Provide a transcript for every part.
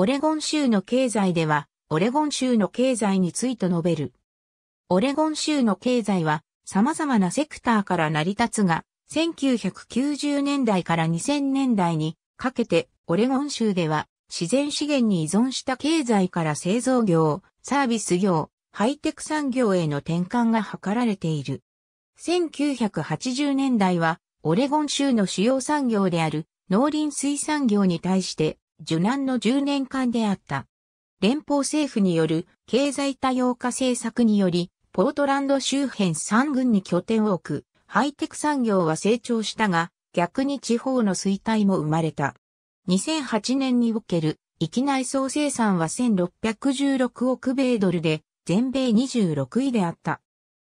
オレゴン州の経済では、オレゴン州の経済について述べる。オレゴン州の経済は、様々なセクターから成り立つが、1990年代から2000年代にかけて、オレゴン州では、自然資源に依存した経済から製造業、サービス業、ハイテク産業への転換が図られている。1980年代は、オレゴン州の主要産業である農林水産業に対して、受難の10年間であった。連邦政府による経済多様化政策により、ポートランド周辺3軍に拠点を置く、ハイテク産業は成長したが、逆に地方の衰退も生まれた。2008年における域内総生産は1616億米ドルで、全米26位であった。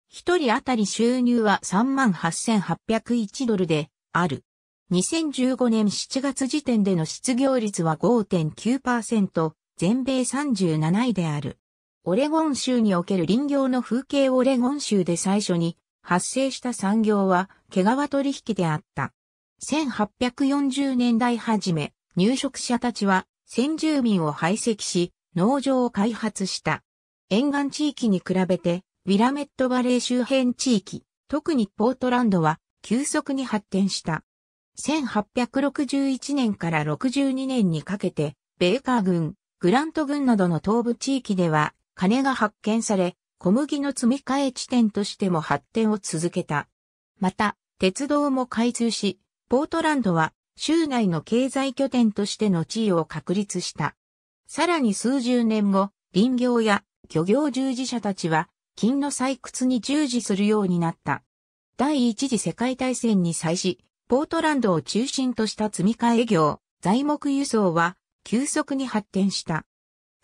一人当たり収入は38,801ドルである。2015年7月時点での失業率は5.9%、全米37位である。オレゴン州における林業の風景オレゴン州で最初に発生した産業は毛皮取引であった。1840年代初め、入植者たちは先住民を排斥し、農場を開発した。沿岸地域に比べて、ウィラメットバレー周辺地域、特にポートランドは急速に発展した。1861年から62年にかけて、ベーカー郡、グラント郡などの東部地域では、金が発見され、小麦の積み替え地点としても発展を続けた。また、鉄道も開通し、ポートランドは州内の経済拠点としての地位を確立した。さらに数十年後、林業や漁業従事者たちは金の採掘に従事するようになった。第一次世界大戦に際し、ポートランドを中心とした積み替え業、材木輸送は急速に発展した。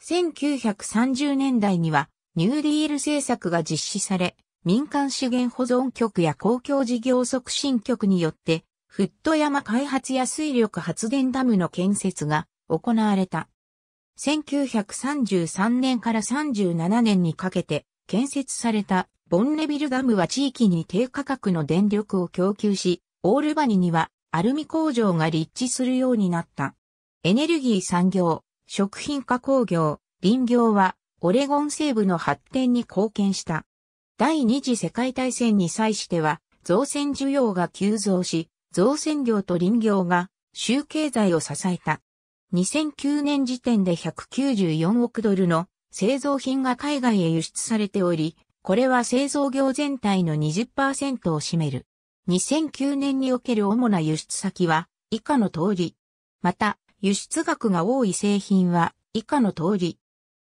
1930年代にはニューディール政策が実施され、民間資源保存局や公共事業促進局によって、フット山開発や水力発電ダムの建設が行われた。1933年から37年にかけて建設されたボンネビルダムは地域に低価格の電力を供給し、オールバニにはアルミ工場が立地するようになった。エネルギー産業、食品加工業、林業はオレゴン西部の発展に貢献した。第二次世界大戦に際しては造船需要が急増し、造船業と林業が州経済を支えた。2009年時点で194億ドルの製造品が海外へ輸出されており、これは製造業全体の20%を占める。2009年における主な輸出先は以下の通り。また、輸出額が多い製品は以下の通り。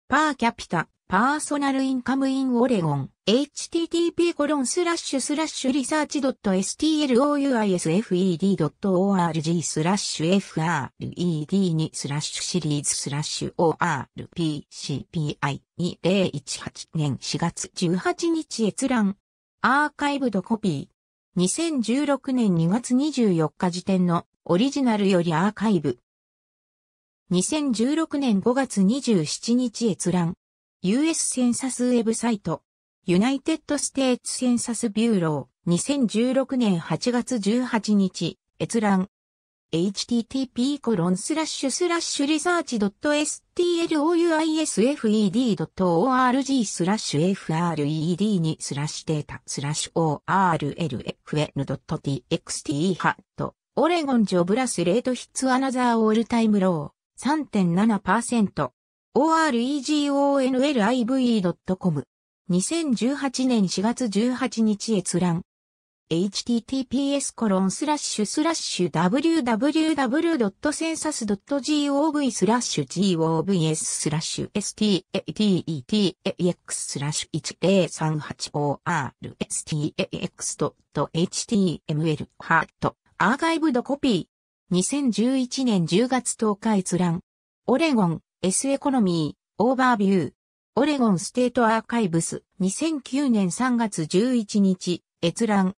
パーキャピタ、パーソナルインカムインオレゴン、http コロンスラッシュスラッシュリサーチ .stlouisfed.org スラッシュ FRED2 スラッシュシリーズスラッシュ ORPCPI2018 年4月18日閲覧。アーカイブドコピー。2016年2月24日時点のオリジナルよりアーカイブ。2016年5月27日閲覧。US センサスウェブサイト。ユナイテッドステーツセンサスビューロー。2016年8月18日。閲覧。http r e s e a r c h スラッシ .stlouisfed.org s l ッ s h FRED にスラッシュデータスラッシュ ORLFN.txt ハットオレゴンジョブラスレー t ヒッツアナザーオールタイムロー3.7% o r g o n l i v e c o m 2018年4月18日閲覧 https コロンスラッシュスラッシュ www.census.gov スラッシュ govs スラッシュ statex スラッシュ 1038orstax.html ハットアーカイブドコピー2011年10月10日閲覧オレゴン S エコノミーオーバービューオレゴンステートアーカイブス2009年3月11日閲覧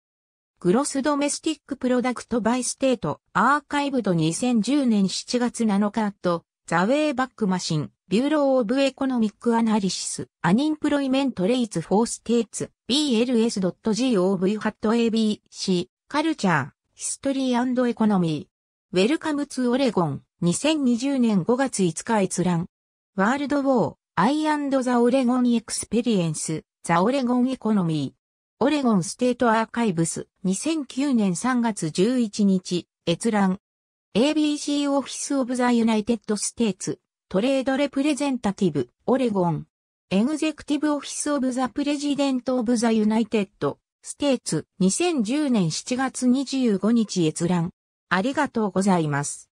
グロスドメスティックプロダクトバイステートアーカイブド2010年7月7日とザウェイバックマシンビューロー・オブ・エコノミック・アナリシス、アニンプロイメント・レイツ・フォース・テーツ、bls.gov-abc、カルチャー、ヒストリーエコノミー。ウェルカム・ツー・オレゴン、2020年5月5日閲覧。ワールド・ウォー、アイ・ザ・オレゴン・エクスペリエンス、ザ・オレゴン・エコノミー。オレゴンステートアーカイブス2009年3月11日閲覧 ABC オフィスオブザユナイテッドステーツトレードレプレゼンタティブオレゴンエグゼクティブオフィスオブザプレジデントオブザユナイテッドステーツ2010年7月25日閲覧ありがとうございます。